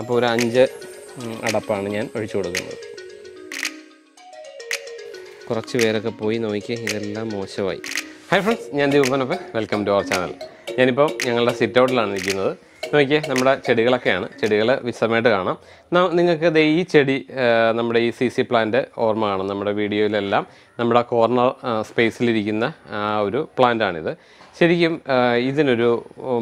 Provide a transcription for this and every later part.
അപ്പോൾ ഒരു അഞ്ച് അടപ്പാണ് ഞാൻ ഒഴിച്ചു കൊടുക്കുന്നത് കുറച്ച് പേരൊക്കെ പോയി നോക്കി ഇതെല്ലാം മോശമായി ഹായ് ഫ്രണ്ട്സ് ഞാൻ ദീപനപ്പൻ വെൽക്കം ടു അവർ ചാനൽ ഞാനിപ്പോൾ ഞങ്ങളുടെ സിറ്റ് ഔട്ടിലാണ് നിൽക്കുന്നത് നോക്കിയേ നമ്മുടെ ചെടികളൊക്കെയാണ് ചെടികൾ വിശദമായിട്ട് കാണാം നിങ്ങൾക്ക് ഇത് ഈ ചെടി നമ്മുടെ ഈ സി സി പ്ലാന്റ് ഓർമ്മ കാണും നമ്മുടെ വീഡിയോയിലെല്ലാം നമ്മുടെ കോർണർ സ്പേസിലിരിക്കുന്ന ഒരു പ്ലാന്റാണിത് ശരിക്കും ഇതിനൊരു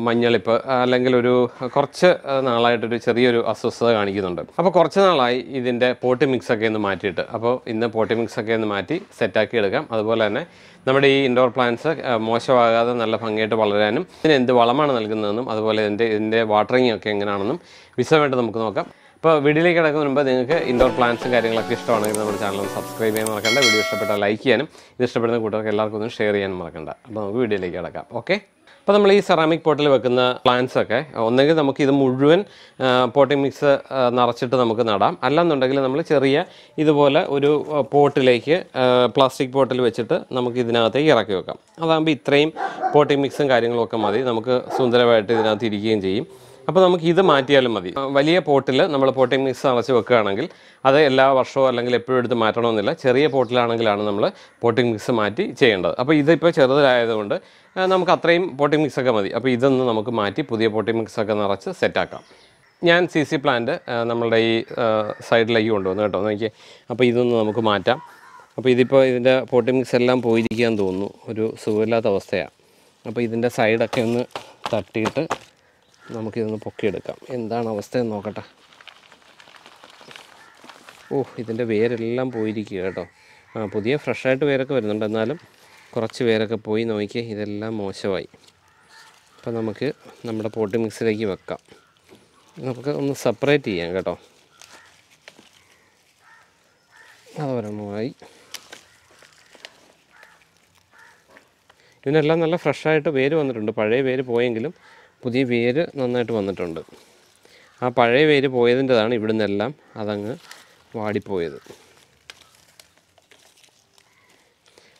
മഞ്ഞളിപ്പ് അല്ലെങ്കിൽ ഒരു കുറച്ച് നാളായിട്ടൊരു ചെറിയൊരു അസ്വസ്ഥത കാണിക്കുന്നുണ്ട് അപ്പോൾ കുറച്ച് നാളായി ഇതിൻ്റെ പോട്ടി മിക്സ് ഒക്കെ ഒന്ന് മാറ്റിയിട്ട് അപ്പോൾ ഇന്ന് പോട്ടി മിക്സ് ഒക്കെ ഒന്ന് മാറ്റി സെറ്റാക്കി എടുക്കാം അതുപോലെ തന്നെ നമ്മുടെ ഈ ഇൻഡോർ പ്ലാന്റ്സ് മോശമാകാതെ നല്ല ഭംഗിയായിട്ട് വളരാനും ഇതിന് എന്ത് വളമാണ് നൽകുന്നതെന്നും അതുപോലെ ഇതിൻ്റെ ഇതിൻ്റെ വാട്ടറിങ് ഒക്കെ എങ്ങനെയാണെന്നും വിശദമായിട്ട് നമുക്ക് നോക്കാം ഇപ്പോൾ വീഡിയോയിലേക്ക് കിടക്കുന്ന മുമ്പ് നിങ്ങൾക്ക് ഇൻഡോർ പ്ലാന്റ്സും കാര്യങ്ങളൊക്കെ ഇഷ്ടമാണെങ്കിൽ നമ്മുടെ ചാനൽ ഒന്ന് സബ്സ്ക്രൈബ് ചെയ്യാൻ മറക്കണ്ട വീഡിയോ ഇഷ്ടപ്പെട്ടാൽ ലൈക്ക് ചെയ്യാനും ഇത് ഇഷ്ടപ്പെടുന്ന കൂട്ടർക്ക് എല്ലാവർക്കും ഒന്ന് ഷെയർ ചെയ്യാൻ മറക്കണ്ട അപ്പോൾ നമുക്ക് വീഡിയോയിലേക്ക് കിടക്കാം ഓക്കെ അപ്പോൾ നമ്മൾ ഈ സെറാമിക് പോട്ടിൽ വെക്കുന്ന പ്ലാന്റ്സ് ഒക്കെ ഒന്നെങ്കിൽ നമുക്ക് ഇത് മുഴുവൻ പോട്ടിംഗ് മിക്സ് നിറച്ചിട്ട് നമുക്ക് നടാം അല്ലാന്നുണ്ടെങ്കിൽ നമ്മൾ ചെറിയ ഇതുപോലെ ഒരു പോട്ടിലേക്ക് പ്ലാസ്റ്റിക് പോട്ടിൽ വെച്ചിട്ട് നമുക്ക് ഇതിനകത്തേക്ക് ഇറക്കി വെക്കാം അതാകുമ്പോൾ ഇത്രയും പോട്ടിംഗ് മിക്സും കാര്യങ്ങളൊക്കെ മതി നമുക്ക് സുന്ദരമായിട്ട് ഇതിനകത്ത് ഇരിക്കുകയും ചെയ്യും അപ്പോൾ നമുക്ക് ഇത് മാറ്റിയാലും മതി വലിയ പോട്ടിൽ നമ്മൾ പോട്ടിംഗ് മിക്സ് അടച്ച് വെക്കുകയാണെങ്കിൽ അത് എല്ലാ വർഷവും അല്ലെങ്കിൽ എപ്പോഴും എടുത്ത് മാറ്റണമെന്നില്ല ചെറിയ പോട്ടിലാണെങ്കിലാണ് നമ്മൾ പോട്ടിംഗ് മിക്സ് മാറ്റി ചെയ്യേണ്ടത് അപ്പോൾ ഇതിപ്പോൾ ചെറുതായതുകൊണ്ട് നമുക്ക് അത്രയും പോട്ടിംഗ് മിക്സൊക്കെ മതി അപ്പോൾ ഇതൊന്ന് നമുക്ക് മാറ്റി പുതിയ പോട്ടിംഗ് മിക്സൊക്കെ നിറച്ച് സെറ്റാക്കാം ഞാൻ സി സി പ്ലാന്റ് നമ്മളുടെ ഈ സൈഡിലേക്ക് കൊണ്ടുവന്നു കേട്ടോ നോക്കിയേ അപ്പോൾ ഇതൊന്ന് നമുക്ക് മാറ്റാം അപ്പോൾ ഇതിപ്പോൾ ഇതിൻ്റെ പോട്ടിംഗ് മിക്സ് എല്ലാം പോയിരിക്കാൻ തോന്നുന്നു ഒരു സുഖമില്ലാത്ത അവസ്ഥയാണ് അപ്പോൾ ഇതിൻ്റെ സൈഡൊക്കെ ഒന്ന് തട്ടിയിട്ട് നമുക്കിതൊന്ന് പൊക്കിയെടുക്കാം എന്താണ് അവസ്ഥയെന്ന് നോക്കട്ടെ ഓ ഇതിൻ്റെ വേരെല്ലാം പോയിരിക്കുക കേട്ടോ ആ പുതിയ ഫ്രഷായിട്ട് വേരൊക്കെ വരുന്നുണ്ട് എന്നാലും കുറച്ച് പേരൊക്കെ പോയി നോക്കി ഇതെല്ലാം മോശമായി അപ്പോൾ നമുക്ക് നമ്മുടെ പോട്ട് മിക്സിലേക്ക് വെക്കാം നമുക്ക് ഒന്ന് സെപ്പറേറ്റ് ചെയ്യാം കേട്ടോ അതോരമായി ഇതിനെല്ലാം നല്ല ഫ്രഷായിട്ട് വേര് വന്നിട്ടുണ്ട് പഴയ വേര് പോയെങ്കിലും പുതിയ വേര് നന്നായിട്ട് വന്നിട്ടുണ്ട് ആ പഴയ വേര് പോയതിൻ്റെതാണ് ഇവിടുന്നെല്ലാം അതങ്ങ് വാടിപ്പോയത്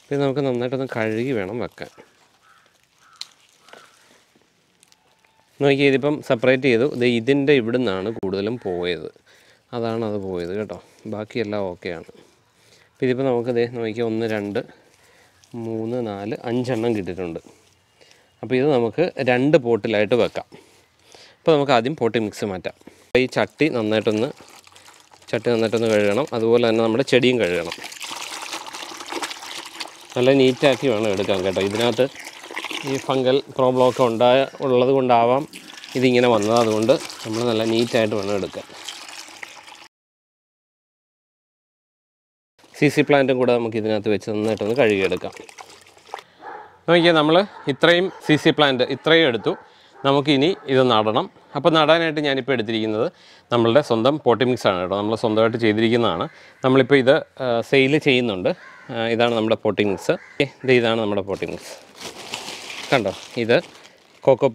പിന്നെ നമുക്ക് നന്നായിട്ടൊന്ന് കഴുകി വേണം വെക്കാൻ നോക്കി ഇതിപ്പം സെപ്പറേറ്റ് ചെയ്തു ഇത് ഇതിൻ്റെ ഇവിടുന്നാണ് കൂടുതലും പോയത് അതാണ് അത് പോയത് കേട്ടോ ബാക്കിയെല്ലാം ഓക്കെയാണ് അപ്പോൾ ഇതിപ്പോൾ നമുക്ക് നോക്കി ഒന്ന് രണ്ട് മൂന്ന് നാല് അഞ്ചെണ്ണം കിട്ടിയിട്ടുണ്ട് അപ്പോൾ ഇത് നമുക്ക് രണ്ട് പോട്ടിലായിട്ട് വെക്കാം അപ്പോൾ നമുക്ക് ആദ്യം പോട്ടി മിക്സ് മാറ്റാം അപ്പോൾ ഈ ചട്ടി നന്നായിട്ടൊന്ന് ചട്ടി നന്നായിട്ടൊന്ന് കഴുകണം അതുപോലെ തന്നെ നമ്മുടെ ചെടിയും കഴുകണം നല്ല നീറ്റാക്കി വേണം എടുക്കാൻ കേട്ടോ ഇതിനകത്ത് ഈ ഫംഗൽ പ്രോബ്ലം ഒക്കെ ഉണ്ടായ ഉള്ളത് കൊണ്ടാവാം ഇതിങ്ങനെ വന്നത് അതുകൊണ്ട് നമ്മൾ നല്ല നീറ്റായിട്ട് വേണം എടുക്കാൻ സി സി പ്ലാന്റും കൂടെ നമുക്ക് ഇതിനകത്ത് വെച്ച് നന്നായിട്ടൊന്ന് കഴുകിയെടുക്കാം നോക്കിയാൽ നമ്മൾ ഇത്രയും സി സി പ്ലാന്റ് ഇത്രയും എടുത്തു നമുക്കിനി ഇത് നടണം അപ്പോൾ നടാനായിട്ട് ഞാനിപ്പോൾ എടുത്തിരിക്കുന്നത് നമ്മളുടെ സ്വന്തം മിക്സ് ആണ് കേട്ടോ നമ്മൾ സ്വന്തമായിട്ട് ചെയ്തിരിക്കുന്നതാണ് നമ്മളിപ്പോൾ ഇത് സെയിൽ ചെയ്യുന്നുണ്ട് ഇതാണ് നമ്മുടെ പോട്ടിമിക്സ് ഇത് ഇതാണ് നമ്മുടെ പോട്ടിമിക്സ് കണ്ടോ ഇത്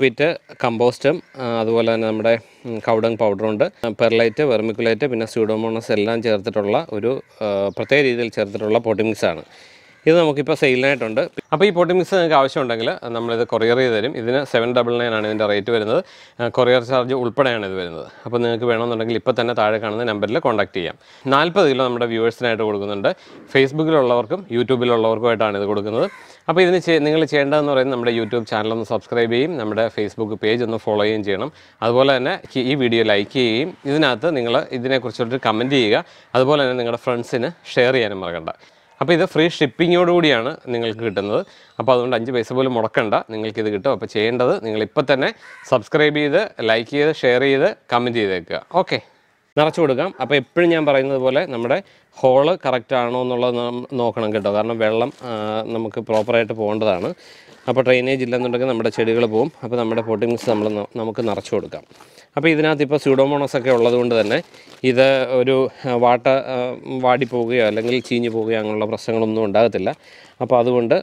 പീറ്റ് കമ്പോസ്റ്റും അതുപോലെ തന്നെ നമ്മുടെ കൗഡങ് പൗഡറും ഉണ്ട് പെർലൈറ്റ് വെർമിക്കുലൈറ്റ് പിന്നെ സ്യൂഡോമോണസ് എല്ലാം ചേർത്തിട്ടുള്ള ഒരു പ്രത്യേക രീതിയിൽ ചേർത്തിട്ടുള്ള പോട്ടിമിക്സാണ് ഇത് നമുക്കിപ്പോൾ സെയിലിനായിട്ടുണ്ട് അപ്പോൾ ഈ പോട്ടി മിക്സ് നിങ്ങൾക്ക് ആവശ്യമുണ്ടെങ്കിൽ നമ്മളിത് കൊറിയർ ചെയ്ത് തരും ഇതിന് സെവൻ ഡബിൾ നയൻ ആണ് ഇതിൻ്റെ റേറ്റ് വരുന്നത് കൊറിയർ ചാർജ് ഉൾപ്പെടെയാണ് ഇത് വരുന്നത് അപ്പോൾ നിങ്ങൾക്ക് വേണമെന്നുണ്ടെങ്കിൽ ഇപ്പോൾ തന്നെ താഴെ കാണുന്ന നമ്പറിൽ കോൺടാക്ട് ചെയ്യാം നാൽപ്പത് കിലോ നമ്മുടെ വ്യൂവേഴ്സിനായിട്ട് കൊടുക്കുന്നുണ്ട് ഫേസ്ബുക്കിലുള്ളവർക്കും യൂട്യൂബിലുള്ളവർക്കുമായിട്ടാണ് ഇത് കൊടുക്കുന്നത് അപ്പോൾ ഇതിന് നിങ്ങൾ ചെയ്യേണ്ടതെന്ന് പറയുന്നത് നമ്മുടെ യൂട്യൂബ് ചാനൽ ഒന്ന് സബ്സ്ക്രൈബ് ചെയ്യും നമ്മുടെ ഫേസ്ബുക്ക് പേജ് ഒന്ന് ഫോളോ ചെയ്യുകയും ചെയ്യണം അതുപോലെ തന്നെ ഈ വീഡിയോ ലൈക്ക് ചെയ്യുകയും ഇതിനകത്ത് നിങ്ങൾ ഇതിനെക്കുറിച്ചൊരു കമൻറ്റ് ചെയ്യുക അതുപോലെ തന്നെ നിങ്ങളുടെ ഫ്രണ്ട്സിന് ഷെയർ ചെയ്യാനും മറക്കണ്ട അപ്പോൾ ഇത് ഫ്രീ ഷിപ്പിങ്ങോടുകൂടിയാണ് നിങ്ങൾക്ക് കിട്ടുന്നത് അപ്പോൾ അതുകൊണ്ട് അഞ്ച് പൈസ പോലും മുടക്കണ്ട നിങ്ങൾക്കിത് കിട്ടും അപ്പോൾ ചെയ്യേണ്ടത് നിങ്ങളിപ്പോൾ തന്നെ സബ്സ്ക്രൈബ് ചെയ്ത് ലൈക്ക് ചെയ്ത് ഷെയർ ചെയ്ത് കമൻറ്റ് ചെയ്തേക്കുക ഓക്കെ നിറച്ചു കൊടുക്കാം അപ്പോൾ എപ്പോഴും ഞാൻ പറയുന്നത് പോലെ നമ്മുടെ ഹോള് കറക്റ്റ് ആണോ എന്നുള്ളത് നോക്കണം കേട്ടോ കാരണം വെള്ളം നമുക്ക് പ്രോപ്പറായിട്ട് പോകേണ്ടതാണ് അപ്പോൾ ഡ്രെയിനേജ് ഇല്ലെന്നുണ്ടെങ്കിൽ നമ്മുടെ ചെടികൾ പോകും അപ്പോൾ നമ്മുടെ പോട്ടിംഗ് മിക്സ് നമ്മൾ നമുക്ക് നിറച്ചു കൊടുക്കാം അപ്പോൾ ഇതിനകത്ത് ഇപ്പോൾ സ്യൂഡോമോണസ് ഒക്കെ ഉള്ളതുകൊണ്ട് തന്നെ ഇത് ഒരു വാട്ട വാടിപ്പോവുകയോ അല്ലെങ്കിൽ ചീഞ്ഞു പോവുകയോ അങ്ങനെയുള്ള പ്രശ്നങ്ങളൊന്നും ഉണ്ടാകത്തില്ല അപ്പോൾ അതുകൊണ്ട്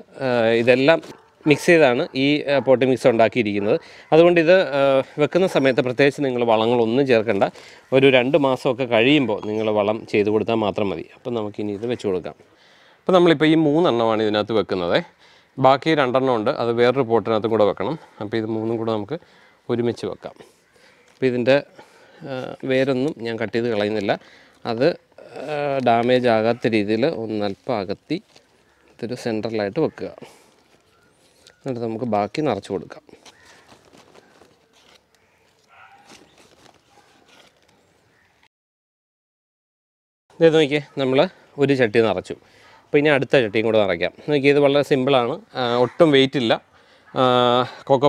ഇതെല്ലാം മിക്സ് ചെയ്താണ് ഈ പോട്ടി മിക്സ് ഉണ്ടാക്കിയിരിക്കുന്നത് അതുകൊണ്ട് ഇത് വെക്കുന്ന സമയത്ത് പ്രത്യേകിച്ച് നിങ്ങൾ വളങ്ങളൊന്നും ചേർക്കേണ്ട ഒരു രണ്ട് മാസമൊക്കെ കഴിയുമ്പോൾ നിങ്ങൾ വളം ചെയ്ത് കൊടുത്താൽ മാത്രം മതി അപ്പോൾ നമുക്കിനി ഇത് വെച്ച് കൊടുക്കാം അപ്പോൾ നമ്മളിപ്പോൾ ഈ മൂന്നെണ്ണമാണ് ഇതിനകത്ത് വെക്കുന്നത് ബാക്കി രണ്ടെണ്ണം ഉണ്ട് അത് വേറൊരു പോട്ടിനകത്തും കൂടെ വെക്കണം അപ്പോൾ ഇത് മൂന്നും കൂടെ നമുക്ക് ഒരുമിച്ച് വെക്കാം അപ്പോൾ ഇതിൻ്റെ വേരൊന്നും ഞാൻ കട്ട് ചെയ്ത് കളയുന്നില്ല അത് ഡാമേജ് ആകാത്ത രീതിയിൽ ഒന്നല്പം അകത്തി ഇതൊരു സെൻറ്ററിലായിട്ട് വെക്കുക എന്നിട്ട് നമുക്ക് ബാക്കി നിറച്ച് കൊടുക്കാം ഇത് നോക്കിയേ നമ്മൾ ഒരു ചട്ടി നിറച്ചു അപ്പോൾ ഇനി അടുത്ത ചട്ടിയും കൂടെ നിറയ്ക്കാം നോക്കിയേ ഇത് വളരെ സിമ്പിളാണ് ഒട്ടും വെയിറ്റ് ഇല്ല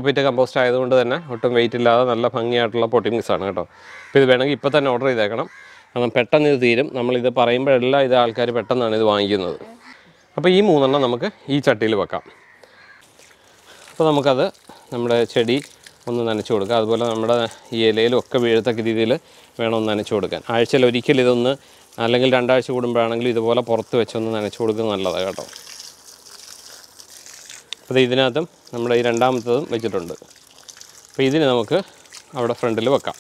പീറ്റ് കമ്പോസ്റ്റ് ആയതുകൊണ്ട് തന്നെ ഒട്ടും വെയിറ്റ് ഇല്ലാതെ നല്ല ഭംഗിയായിട്ടുള്ള പൊട്ടിമിക്സ് ആണ് കേട്ടോ അപ്പോൾ ഇത് വേണമെങ്കിൽ ഇപ്പോൾ തന്നെ ഓർഡർ ചെയ്തേക്കണം കാരണം പെട്ടെന്ന് ഇത് തീരും നമ്മളിത് പറയുമ്പോഴെല്ലാം ഇത് ആൾക്കാർ പെട്ടെന്നാണ് ഇത് വാങ്ങിക്കുന്നത് അപ്പോൾ ഈ മൂന്നെണ്ണം നമുക്ക് ഈ ചട്ടിയിൽ വെക്കാം അപ്പോൾ നമുക്കത് നമ്മുടെ ചെടി ഒന്ന് നനച്ചു കൊടുക്കാം അതുപോലെ നമ്മുടെ ഈ ഇലയിലും ഒക്കെ വീഴത്തക്ക രീതിയിൽ വേണം ഒന്ന് നനച്ചു കൊടുക്കാൻ ആഴ്ചയിൽ ഒരിക്കൽ ഇതൊന്ന് അല്ലെങ്കിൽ രണ്ടാഴ്ച കൂടുമ്പോഴാണെങ്കിലും ഇതുപോലെ പുറത്ത് വെച്ചൊന്ന് നനച്ചു കൊടുക്കുന്നത് നല്ലതാണ് കേട്ടോ അപ്പോൾ ഇതിനകത്തും നമ്മുടെ ഈ രണ്ടാമത്തതും വെച്ചിട്ടുണ്ട് അപ്പോൾ ഇതിന് നമുക്ക് അവിടെ ഫ്രണ്ടിൽ വെക്കാം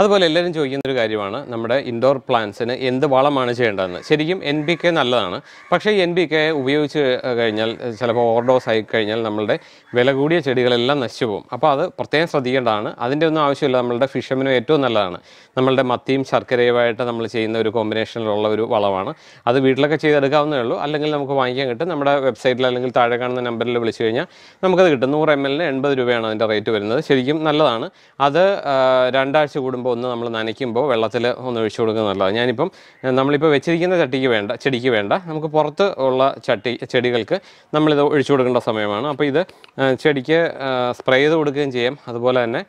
അതുപോലെ എല്ലാവരും ചോദിക്കുന്ന ഒരു കാര്യമാണ് നമ്മുടെ ഇൻഡോർ പ്ലാന്റ്സിന് എന്ത് വളമാണ് ചെയ്യേണ്ടതെന്ന് ശരിക്കും എൻ ബി കെ നല്ലതാണ് പക്ഷേ എൻ ബി കെ ഉപയോഗിച്ച് കഴിഞ്ഞാൽ ചിലപ്പോൾ ഓവർഡോസ് ആയി കഴിഞ്ഞാൽ നമ്മളുടെ വില കൂടിയ ചെടികളെല്ലാം നശിച്ചു പോകും അപ്പോൾ അത് പ്രത്യേകം ശ്രദ്ധിക്കേണ്ടതാണ് അതിൻ്റെ ഒന്നും ആവശ്യമില്ല നമ്മളുടെ ഫിഷമിനും ഏറ്റവും നല്ലതാണ് നമ്മളുടെ മത്തിയും ശർക്കരയുമായിട്ട് നമ്മൾ ചെയ്യുന്ന ഒരു കോമ്പിനേഷനിലുള്ള ഒരു വളമാണ് അത് വീട്ടിലൊക്കെ ചെയ്തെടുക്കാവുന്നേ ഉള്ളൂ അല്ലെങ്കിൽ നമുക്ക് വാങ്ങിക്കാൻ കിട്ടും നമ്മുടെ വെബ്സൈറ്റിൽ അല്ലെങ്കിൽ താഴെ കാണുന്ന നമ്പറിൽ വിളിച്ചു കഴിഞ്ഞാൽ നമുക്കത് കിട്ടും നൂറ് എം എല്ലിന് എൺപത് രൂപയാണ് അതിൻ്റെ റേറ്റ് വരുന്നത് ശരിക്കും നല്ലതാണ് അത് രണ്ടാഴ്ച കൂടുമ്പോൾ സംഭവം ഒന്ന് നമ്മൾ നനയ്ക്കുമ്പോൾ വെള്ളത്തിൽ ഒന്ന് ഒഴിച്ചു കൊടുക്കുന്നത് നല്ലതാണ് ഞാനിപ്പം നമ്മളിപ്പോൾ വെച്ചിരിക്കുന്ന ചട്ടിക്ക് വേണ്ട ചെടിക്ക് വേണ്ട നമുക്ക് പുറത്ത് ഉള്ള ചട്ടി ചെടികൾക്ക് നമ്മളിത് ഒഴിച്ചു കൊടുക്കേണ്ട സമയമാണ് അപ്പോൾ ഇത് ചെടിക്ക് സ്പ്രേ ചെയ്ത് കൊടുക്കുകയും ചെയ്യാം അതുപോലെ തന്നെ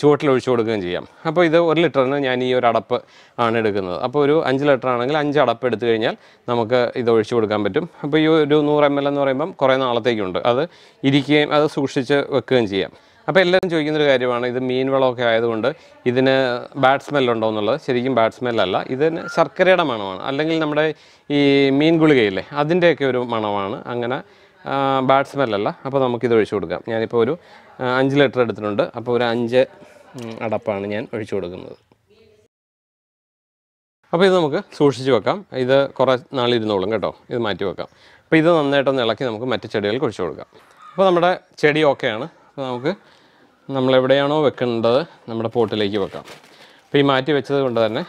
ചുവട്ടിൽ ഒഴിച്ചു കൊടുക്കുകയും ചെയ്യാം അപ്പോൾ ഇത് ഒരു ലിറ്ററിന് ഞാൻ ഈ ഒരു അടപ്പ് ആണ് എടുക്കുന്നത് അപ്പോൾ ഒരു അഞ്ച് ലിറ്റർ ആണെങ്കിൽ അഞ്ച് അടപ്പ് എടുത്തു കഴിഞ്ഞാൽ നമുക്ക് ഇത് ഒഴിച്ചു കൊടുക്കാൻ പറ്റും അപ്പോൾ ഈ ഒരു നൂറ് എം എൽ എന്ന് പറയുമ്പം കുറേ നാളത്തേക്കുണ്ട് അത് ഇരിക്കുകയും അത് സൂക്ഷിച്ച് വെക്കുകയും ചെയ്യാം അപ്പോൾ എല്ലാവരും ചോദിക്കുന്നൊരു കാര്യമാണ് ഇത് മീൻ വളമൊക്കെ ആയതുകൊണ്ട് ഇതിന് ബാഡ് സ്മെല്ലുണ്ടോ എന്നുള്ളത് ശരിക്കും ബാഡ് സ്മെല്ലല്ല ഇതിന് ശർക്കരയുടെ മണമാണ് അല്ലെങ്കിൽ നമ്മുടെ ഈ മീൻ ഗുളികയില്ലേ അതിൻ്റെയൊക്കെ ഒരു മണമാണ് അങ്ങനെ ബാഡ് സ്മെല്ലല്ല അപ്പോൾ നമുക്കിത് ഒഴിച്ചു കൊടുക്കാം ഞാനിപ്പോൾ ഒരു അഞ്ച് ലിറ്റർ എടുത്തിട്ടുണ്ട് അപ്പോൾ ഒരു അഞ്ച് അടപ്പാണ് ഞാൻ ഒഴിച്ചു കൊടുക്കുന്നത് അപ്പോൾ ഇത് നമുക്ക് സൂക്ഷിച്ച് വെക്കാം ഇത് കുറേ നാളിരുന്നോളും കേട്ടോ ഇത് മാറ്റി വെക്കാം അപ്പോൾ ഇത് നന്നായിട്ടൊന്ന് ഇളക്കി നമുക്ക് മറ്റു ചെടികൾക്ക് ഒഴിച്ചു കൊടുക്കാം അപ്പോൾ നമ്മുടെ ചെടി ഓക്കെയാണ് അപ്പോൾ നമുക്ക് നമ്മളെവിടെയാണോ വെക്കേണ്ടത് നമ്മുടെ പോട്ടിലേക്ക് വെക്കാം അപ്പോൾ ഈ മാറ്റി വെച്ചത് കൊണ്ട് തന്നെ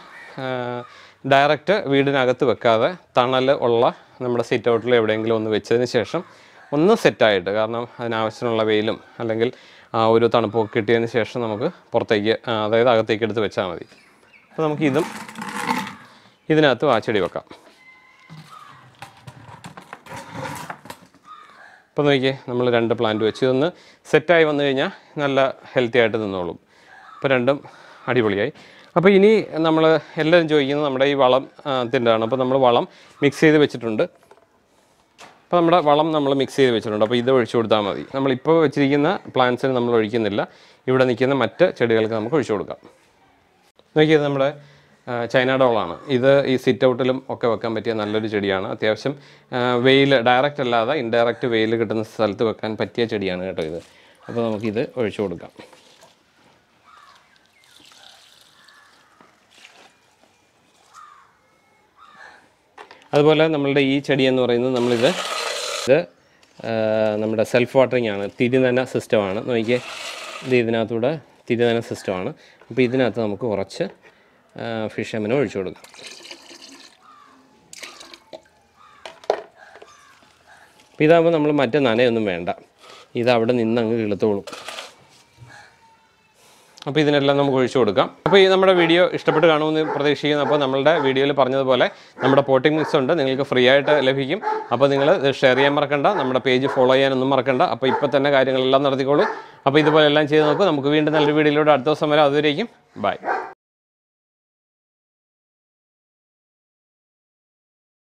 ഡയറക്റ്റ് വീടിനകത്ത് വെക്കാതെ തണൽ ഉള്ള നമ്മുടെ സിറ്റ് ഔട്ടിൽ എവിടെയെങ്കിലും ഒന്ന് വെച്ചതിന് ശേഷം ഒന്ന് സെറ്റായിട്ട് കാരണം അതിനാവശ്യമുള്ള വെയിലും അല്ലെങ്കിൽ ആ ഒരു തണുപ്പൊക്കെ കിട്ടിയതിന് ശേഷം നമുക്ക് പുറത്തേക്ക് അതായത് അകത്തേക്ക് എടുത്ത് വെച്ചാൽ മതി അപ്പോൾ നമുക്കിതും ഇതിനകത്ത് ആ ചെടി വെക്കാം അപ്പോൾ നോക്കിയേ നമ്മൾ രണ്ട് പ്ലാന്റ് വെച്ച് ഇതൊന്ന് സെറ്റായി വന്നു കഴിഞ്ഞാൽ നല്ല ഹെൽത്തി ആയിട്ട് നിന്നോളും അപ്പോൾ രണ്ടും അടിപൊളിയായി അപ്പോൾ ഇനി നമ്മൾ എല്ലാവരും ചോദിക്കുന്നത് നമ്മുടെ ഈ വളം തിൻ്റെതാണ് അപ്പോൾ നമ്മൾ വളം മിക്സ് ചെയ്ത് വെച്ചിട്ടുണ്ട് അപ്പോൾ നമ്മുടെ വളം നമ്മൾ മിക്സ് ചെയ്ത് വെച്ചിട്ടുണ്ട് അപ്പോൾ ഇത് ഒഴിച്ചു കൊടുത്താൽ മതി നമ്മളിപ്പോൾ വെച്ചിരിക്കുന്ന പ്ലാന്റ്സിന് നമ്മൾ ഒഴിക്കുന്നില്ല ഇവിടെ നിൽക്കുന്ന മറ്റ് ചെടികൾക്ക് നമുക്ക് ഒഴിച്ചു കൊടുക്കാം നോക്കിയത് നമ്മുടെ ചൈന ഡോളാണ് ഇത് ഈ സിറ്റ് ഔട്ടിലും ഒക്കെ വെക്കാൻ പറ്റിയ നല്ലൊരു ചെടിയാണ് അത്യാവശ്യം വെയിൽ ഡയറക്റ്റ് അല്ലാതെ ഇൻഡയറക്റ്റ് വെയിൽ കിട്ടുന്ന സ്ഥലത്ത് വെക്കാൻ പറ്റിയ ചെടിയാണ് കേട്ടോ ഇത് അപ്പോൾ നമുക്കിത് ഒഴിച്ചു കൊടുക്കാം അതുപോലെ നമ്മളുടെ ഈ ചെടി എന്ന് പറയുന്നത് നമ്മളിത് ഇത് നമ്മുടെ സെൽഫ് വാട്ടറിംഗ് ആണ് തിരുനന സിസ്റ്റമാണ് നോക്കിയേ ഇത് ഇതിനകത്തൂടെ തിരുനന സിസ്റ്റമാണ് അപ്പോൾ ഇതിനകത്ത് നമുക്ക് കുറച്ച് ഫിഷ് എമ്മിനും ഒഴിച്ചു കൊടുക്കാം അപ്പോൾ ഇതാകുമ്പോൾ നമ്മൾ മറ്റു നനയൊന്നും വേണ്ട ഇത് അവിടെ നിന്ന് അങ്ങ് കിളുത്തോളും അപ്പോൾ ഇതിനെല്ലാം നമുക്ക് ഒഴിച്ചു കൊടുക്കാം അപ്പോൾ ഈ നമ്മുടെ വീഡിയോ ഇഷ്ടപ്പെട്ട് കാണുമെന്ന് പ്രതീക്ഷിക്കുന്നു അപ്പോൾ നമ്മുടെ വീഡിയോയിൽ പറഞ്ഞതുപോലെ നമ്മുടെ പോട്ടിംഗ് മിക്സ് ഉണ്ട് നിങ്ങൾക്ക് ഫ്രീ ആയിട്ട് ലഭിക്കും അപ്പോൾ നിങ്ങൾ ഷെയർ ചെയ്യാൻ മറക്കണ്ട നമ്മുടെ പേജ് ഫോളോ ചെയ്യാനൊന്നും മറക്കണ്ട അപ്പോൾ ഇപ്പോൾ തന്നെ കാര്യങ്ങളെല്ലാം നടത്തിക്കോളൂ അപ്പോൾ ഇതുപോലെ എല്ലാം ചെയ്ത് നോക്കും നമുക്ക് വീണ്ടും നല്ലൊരു വീഡിയോയിലൂടെ അടുത്ത ദിവസം വരെ അതുവരേക്കും ബൈ